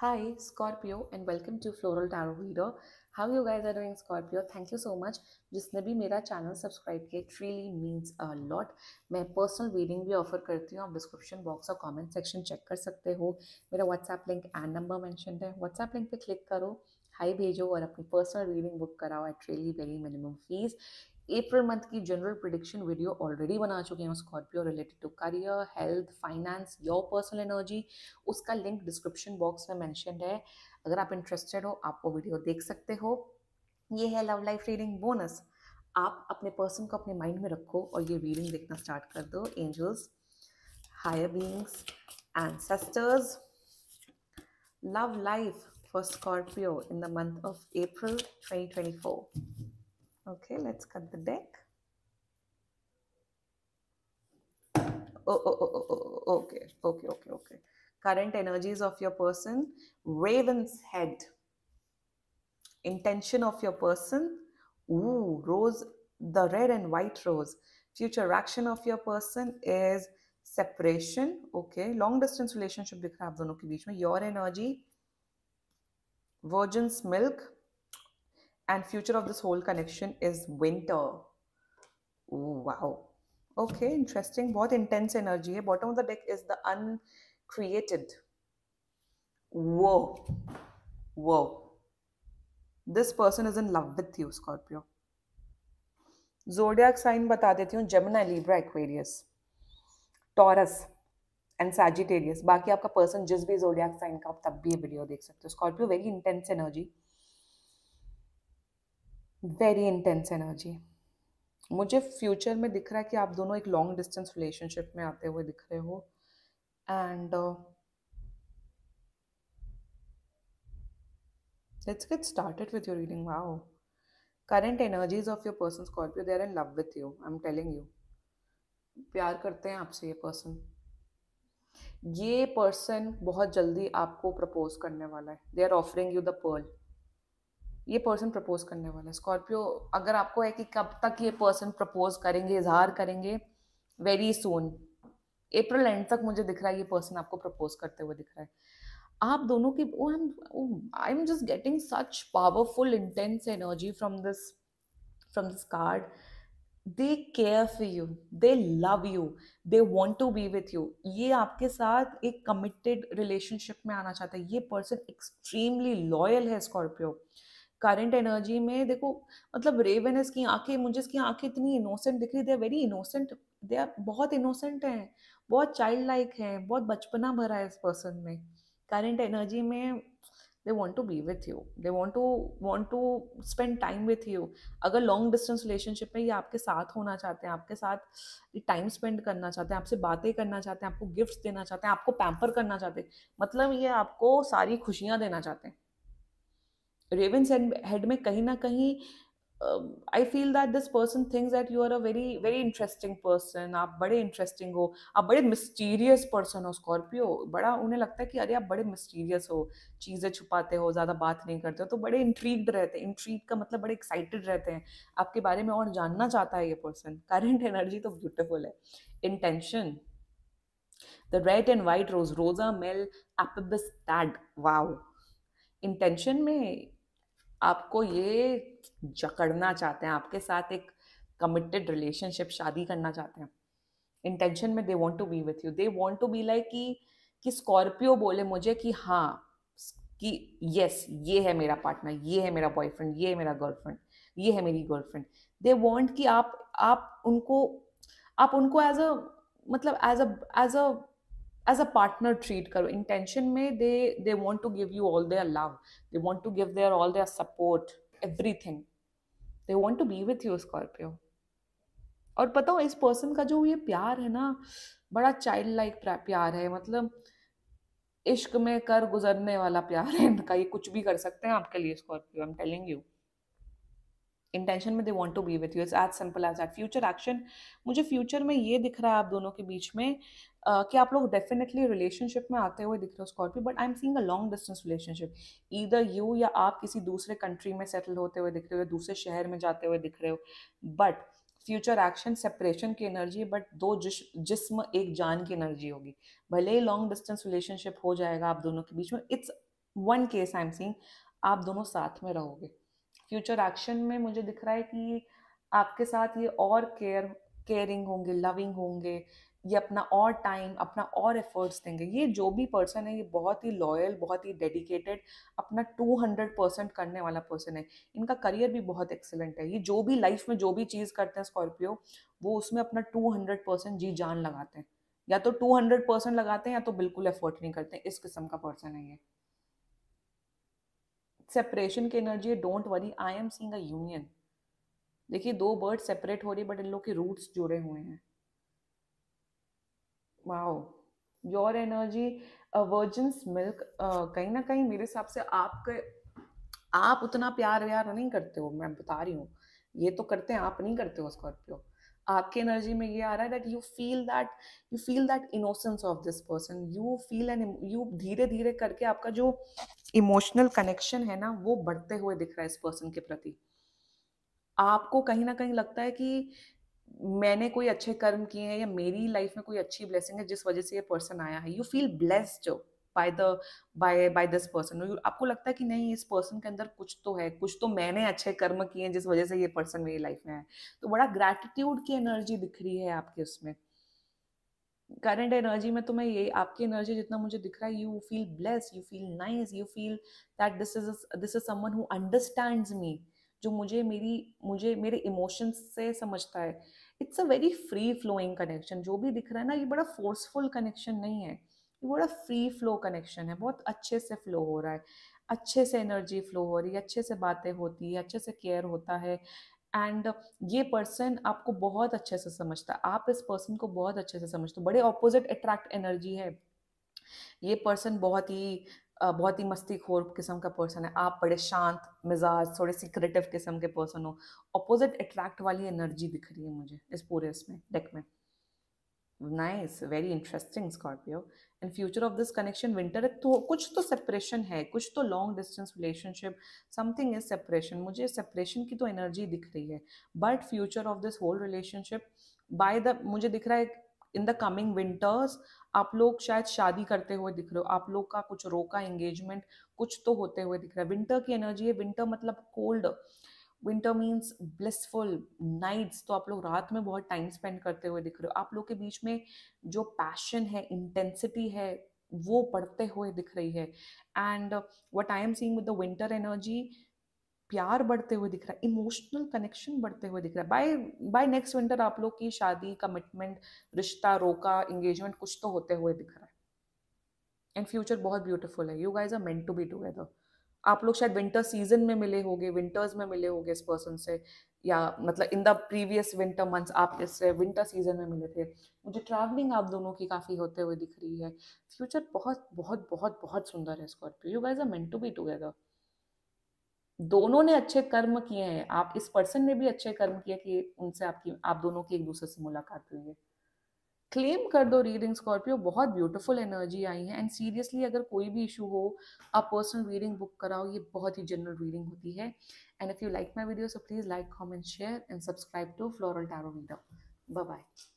Hi, Scorpio, and welcome to Floral Tarot Reader. How you guys are doing, Scorpio? Thank you so much. जिसने भी मेरा channel subscribe किया it really means a lot मैं personal reading भी offer करती हूँ आप description box और कॉमेंट सेक्शन चेक कर सकते हो मेरा WhatsApp link and number mention है व्हाट्सएप लिंक पर क्लिक करो हाई भेजो और अपनी पर्सनल रीडिंग बुक कराओ at really very minimum fees April month की जनरल प्रिडिक्शन वीडियो ऑलरेडी बना चुके हैं Scorpio related to career health finance your personal energy उसका लिंक डिस्क्रिप्शन बॉक्स में मैंशन है अगर आप इंटरेस्टेड हो आप वो वीडियो देख सकते हो ये है लव लाइफ रीडिंग बोनस आप अपने पर्सन को अपने माइंड में रखो और ये रीडिंग देखना स्टार्ट कर दो angels higher beings ancestors love life for Scorpio in the month of April 2024. Okay, let's cut the deck. Oh, oh, oh, oh, oh, oh, okay, okay, okay, okay. Current energies of your person, raven's head. Intention of your person, ooh, rose, the red and white rose. Future action of your person is separation. Okay, long distance relationship. Your energy, virgin's milk, and future of this whole connection is winter Ooh, wow okay interesting Both intense energy bottom of the deck is the uncreated whoa whoa this person is in love with you scorpio zodiac sign बता देती हूँ gemini libra aquarius taurus and Sagittarius. Baki, आपका person जिस भी zodiac sign. का आप तब video ये वीडियो देख सकते हो स्कॉर्पियो वेरी इंटेंस एनर्जी मुझे फ्यूचर में दिख रहा है कि आप दोनों एक लॉन्ग डिस्टेंस रिलेशनशिप में आते हुए दिख रहे हो and get started with your reading wow current energies of your person Scorpio they are in love with you I am telling you प्यार करते हैं आपसे ये पर्सन ये पर्सन बहुत जल्दी आपको प्रपोज करने वाला है they are offering you the pearl ये पर्सन प्रपोज करने वाला है स्कॉर्पियो अगर आपको है कि कब तक ये पर्सन प्रपोज करेंगे इजहार करेंगे वेरी सोन अप्रैल एंड तक मुझे दिख रहा है ये पर्सन आपको प्रपोज करते हुए दिख रहा है आप दोनों की oh um I am just getting such powerful intense energy from this from this card they care for you they love you they want to be with you ये आपके साथ एक कमिटेड रिलेशनशिप में आना चाहता है ये पर्सन एक्सट्रीमली लॉयल है स्कॉर्पियो करंट एनर्जी में देखो मतलब रेवन इसकी आंखें मुझे इसकी आंखें इतनी इनोसेंट दिख रही they very innocent they are बहुत इनोसेंट हैं बहुत चाइल्ड लाइक हैं बहुत बचपना भरा है इस पर्सन में करंट एनर्जी में they want to be with you they want to want to spend time with you अगर लॉन्ग डिस्टेंस रिलेशनशिप में ये आपके साथ होना चाहते हैं आपके साथ टाइम स्पेंड करना चाहते हैं आपसे बातें करना चाहते हैं आपको गिफ्ट देना चाहते हैं आपको पैम्पर करना चाहते हैं मतलब ये आपको सारी खुशियाँ देना चाहते हैं रेवेंस हेड में कहीं ना कहीं I feel that this person things that you are a very very interesting person आप बड़े इंटरेस्टिंग हो आप बड़े मिस्टीरियस पर्सन हो स्कॉर्पियो बड़ा उन्हें लगता है कि अरे आप बड़े मिस्टीरियस हो चीज़ें छुपाते हो ज़्यादा बात नहीं करते हो तो बड़े इंट्रीग्ड रहते हैं इंट्रीग का मतलब बड़े एक्साइटेड रहते हैं आपके बारे में और जानना चाहता है ये पर्सन करेंट एनर्जी तो ब्यूटिफुल है intention the red and white rose रोजा मेल एपिबिस टैग वाओ इंटेंशन में आपको ये जकड़ना चाहते हैं आपके साथ एक कमिटेड रिलेशनशिप शादी करना चाहते हैं इंटेंशन में they want to be with you they want to be like कि कि स्कॉर्पियो बोले मुझे कि हाँ कि यस ये है मेरा पार्टनर ये है मेरा बॉयफ्रेंड ये है मेरा गर्लफ्रेंड ये है मेरी गर्लफ्रेंड दे वॉन्ट कि आप आप उनको आप उनको एज अ मतलब as a as a as a partner treat करो इंटेंशन में they they want to give you all their love they want to give their all their support everything they want to be with you Scorpio और पता हो इस person का जो ये प्यार है ना बड़ा चाइल्ड लाइक प्यार है मतलब इश्क में कर गुजरने वाला प्यार है इनका ये कुछ भी कर सकते हैं आपके लिए Scorpio I am telling you intention में they want to be with you is as simple as that future action मुझे फ्यूचर में ये दिख रहा है आप दोनों के बीच में uh, कि आप लोग डेफिनेटली रिलेशनशिप में आते हुए दिख रहे हो Scorpio but I am seeing a long distance relationship either you या आप किसी दूसरे कंट्री में सेटल होते हुए दिख रहे हो या दूसरे शहर में जाते हुए दिख रहे हो बट फ्यूचर एक्शन सेपरेशन की एनर्जी बट दो जिस जिस्म एक जान की एनर्जी होगी भले ही लॉन्ग डिस्टेंस रिलेशनशिप हो जाएगा आप दोनों के बीच में it's one case I am seeing आप दोनों साथ में रहोगे फ्यूचर एक्शन में मुझे दिख रहा है कि आपके साथ ये और केयर केयरिंग होंगे लविंग होंगे ये अपना और टाइम अपना और एफर्ट्स देंगे ये जो भी पर्सन है ये बहुत ही लॉयल बहुत ही डेडिकेटेड अपना टू हंड्रेड परसेंट करने वाला पर्सन है इनका करियर भी बहुत एक्सेलेंट है ये जो भी लाइफ में जो भी चीज़ करते हैं स्कॉर्पियो वो उसमें अपना टू हंड्रेड परसेंट जी जान लगाते हैं या तो टू हंड्रेड परसेंट लगाते हैं या तो बिल्कुल एफर्ट नहीं करते इस किस्म का पर्सन है ये सेपरेशन की एनर्जी है don't worry I am seeing a union देखिए दो बर्ड सेपरेट हो रही है बट इन लोग के रूट्स जुड़े हुए हैं wow your energy versions milk कहीं ना कहीं मेरे हिसाब से आपके आप उतना प्यार व्यार नहीं करते हो मैं बता रही हूँ ये तो करते हैं आप नहीं करते हो स्कॉर्पियो आपकी एनर्जी में ये आ रहा है that you feel that you feel that innocence of this person you feel an you धीरे धीरे करके आपका जो इमोशनल कनेक्शन है ना वो बढ़ते हुए दिख रहा है इस पर्सन के प्रति आपको कहीं ना कहीं लगता है कि मैंने कोई अच्छे कर्म किए हैं या मेरी लाइफ में कोई अच्छी ब्लेसिंग है जिस वजह से ये पर्सन आया है you feel blessed by the by by this person आपको लगता है कि नहीं इस पर्सन के अंदर कुछ तो है कुछ तो मैंने अच्छे कर्म किए हैं जिस वजह से ये पर्सन मेरी लाइफ में है तो बड़ा ग्रैटिट्यूड की एनर्जी दिख रही है आपके उसमें करंट एनर्जी में तो मैं ये आपकी एनर्जी जितना मुझे दिख रहा है you feel bless you feel nice you feel that this is this is someone who understands me जो मुझे मेरी मुझे मेरे इमोशंस से समझता है it's a very free flowing connection जो भी दिख रहा है ना ये बड़ा फोर्सफुल कनेक्शन नहीं है ये बड़ा फ्री फ्लो कनेक्शन है बहुत अच्छे से फ्लो हो रहा है अच्छे से एनर्जी फ्लो हो रही है अच्छे से बातें होती है अच्छे से केयर होता है एंड ये पर्सन आपको बहुत अच्छे से समझता है आप इस पर्सन को बहुत अच्छे से समझते हो बड़े ऑपोजिट अट्रैक्ट एनर्जी है ये पर्सन बहुत ही बहुत ही मस्ती खोर किस्म का पर्सन है आप बड़े शांत मिजाज थोड़े सिक्रेटिव किस्म के पर्सन हो अपोजिट अट्रैक्ट वाली एनर्जी दिख रही है मुझे इस पूरे इसमें डेक में nice very interesting Scorpio and future of this connection winter तो कुछ तो सेपरेशन है कुछ तो long distance relationship something is separation मुझे सेपरेशन की तो एनर्जी दिख रही है but future of this whole relationship by the मुझे दिख रहा है इन द कमिंग विंटर्स आप लोग शायद शादी करते हुए दिख रहे हो आप लोग का कुछ रोका एंगेजमेंट कुछ तो होते हुए दिख रहा है विंटर की एनर्जी है विंटर मतलब cold winter means blissful nights तो आप लोग रात में बहुत टाइम स्पेंड करते हुए दिख रहे हो आप लोग के बीच में जो पैशन है इंटेंसिटी है वो पढ़ते हुए दिख रही है and what I am seeing with the winter energy प्यार बढ़ते हुए दिख रहा है इमोशनल कनेक्शन बढ़ते हुए दिख रहा है बाय बाय नेक्स्ट विंटर आप लोग की शादी कमिटमेंट रिश्ता रोका एंगेजमेंट कुछ तो होते हुए दिख रहा है एंड फ्यूचर बहुत ब्यूटीफुल है you guys are meant to be together आप लोग शायद विंटर सीजन में मिले होंगे विंटर्स में मिले होंगे इस पर्सन से या मतलब in the previous winter months आप इससे विंटर सीजन में मिले थे मुझे ट्रैवलिंग आप दोनों की काफ़ी होते हुए दिख रही है फ्यूचर बहुत बहुत बहुत बहुत सुंदर है Scorpio you guys are meant to be together दोनों ने अच्छे कर्म किए हैं आप इस पर्सन ने भी अच्छे कर्म किए कि उनसे आपकी आप दोनों की एक दूसरे से मुलाकात हुई है क्लेम कर दो रीडिंग स्कॉर्पियो बहुत ब्यूटीफुल एनर्जी आई है एंड सीरियसली अगर कोई भी इशू हो आप पर्सनल रीडिंग बुक कराओ ये बहुत ही जनरल रीडिंग होती है and if you like my video so please like comment share and subscribe to Floral Tarot Reader bye bye